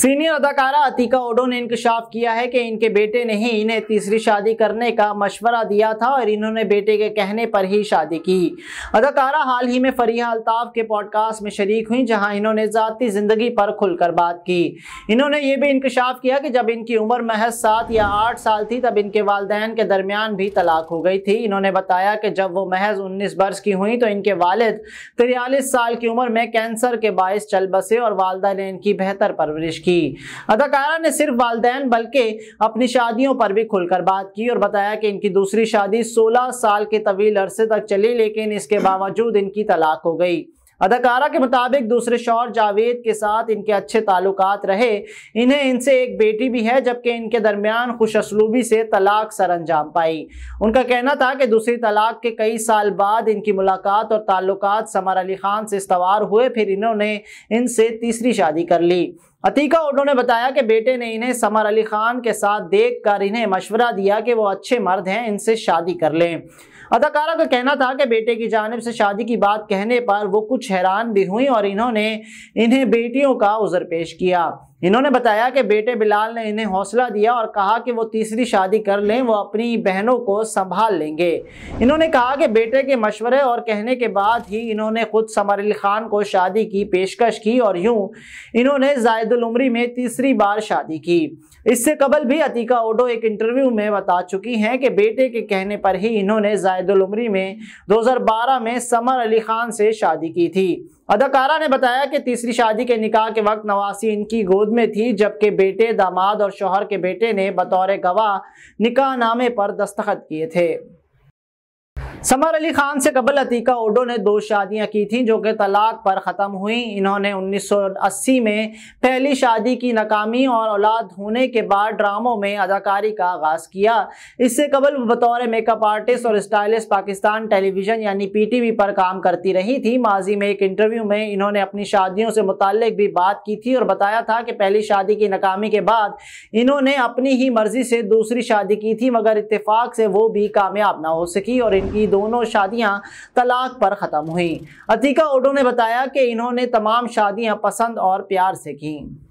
senior अदाकारा अतीका ओडो ने इंकशाफ किया है कि इनके बेटे ने ही इन्हें तीसरी शादी करने का मशवरा दिया था और इन्होंने बेटे के कहने पर ही शादी की अदाकारा हाल ही में फरीहा अल्ताफ के पॉडकास्ट में शरीक हुई जहां इन्होंने ज़ाती ज़िंदगी पर खुलकर बात की इन्होंने ये भी इंकशाफ किया कि जब इनकी उम्र महज सात या आठ साल थी तब इनके वालदेन के दरमियान भी तलाक हो गई थी इन्होंने बताया कि जब वो महज उन्नीस बरस की हुई तो इनके वालद तिरयालीस साल की उम्र में कैंसर के बायस चल बसे और वालदा ने इनकी बेहतर परवरिश की की अदाकारा ने सिर्फ वालदेन बल्कि अपनी शादियों पर भी खुलकर बात की और बताया कि इनकी दूसरी शादी सोलह साल के तवील अरसे तक चली लेकिन इसके बावजूद इनकी तलाक हो गई अदाकारा के मुताबिक दूसरे शौर जावेद के साथ इनके अच्छे ताल्लुक रहे इन्हें इनसे एक बेटी भी है जबकि इनके दरमियान खुश असलूबी से तलाक सर अंजाम पाई उनका कहना था कि दूसरी तलाक के कई साल बाद इनकी मुलाकात और ताल्लुक समर अली खान से इस्तवार हुए फिर इन्होंने इनसे तीसरी शादी कर ली अतीका ओडो ने बताया कि बेटे ने इन्हें समर अली खान के साथ देख कर इन्हें मशवरा दिया कि वो अच्छे मर्द हैं इनसे शादी कर लें अदाकारा का कहना था कि बेटे की जानब से शादी की बात कहने पर वो कुछ हैरान भी हुई और इन्होंने इन्हें बेटियों का उजर पेश किया इन्होंने बताया कि बेटे बिलाल ने इन्हें हौसला दिया और कहा कि वो तीसरी शादी कर लें वो अपनी बहनों को संभाल लेंगे इन्होंने कहा कि बेटे के मशवरे और कहने के बाद ही इन्होंने खुद समर अली खान को शादी की पेशकश की और यूं इन्होंने जायदुल में तीसरी बार शादी की इससे कबल भी अतीका ओडो एक इंटरव्यू में बता चुकी हैं कि बेटे के कहने पर ही इन्होंने जायदुलमरी में दो में समर अली खान से शादी की थी अदाकारा ने बताया कि तीसरी शादी के निकाह के वक्त नवासी इनकी गोद में थी जबकि बेटे दामाद और शोहर के बेटे ने बतौर गवाह निकाह नामे पर दस्तखत किए थे समर अली खान से कबल अतीका ओडो ने दो शादियां की थीं जो कि तलाक पर ख़त्म हुई इन्होंने 1980 में पहली शादी की नाकामी और औलाद होने के बाद ड्रामों में अदाकारी का आगाज़ किया इससे कबल बतौर मेकअप आर्टिस्ट और स्टाइलिस्ट पाकिस्तान टेलीविज़न यानी पीटीवी पर काम करती रही थी माजी में एक इंटरव्यू में इन्होंने अपनी शादियों से मुतक भी बात की थी और बताया था कि पहली शादी की नाकामी के बाद इन्होंने अपनी ही मर्ज़ी से दूसरी शादी की थी मगर इतफाक़ से वो भी कामयाब ना हो सकी और इनकी दोनों शादियां तलाक पर ख़त्म हुई अतीका ओडो ने बताया कि इन्होंने तमाम शादियां पसंद और प्यार से कीं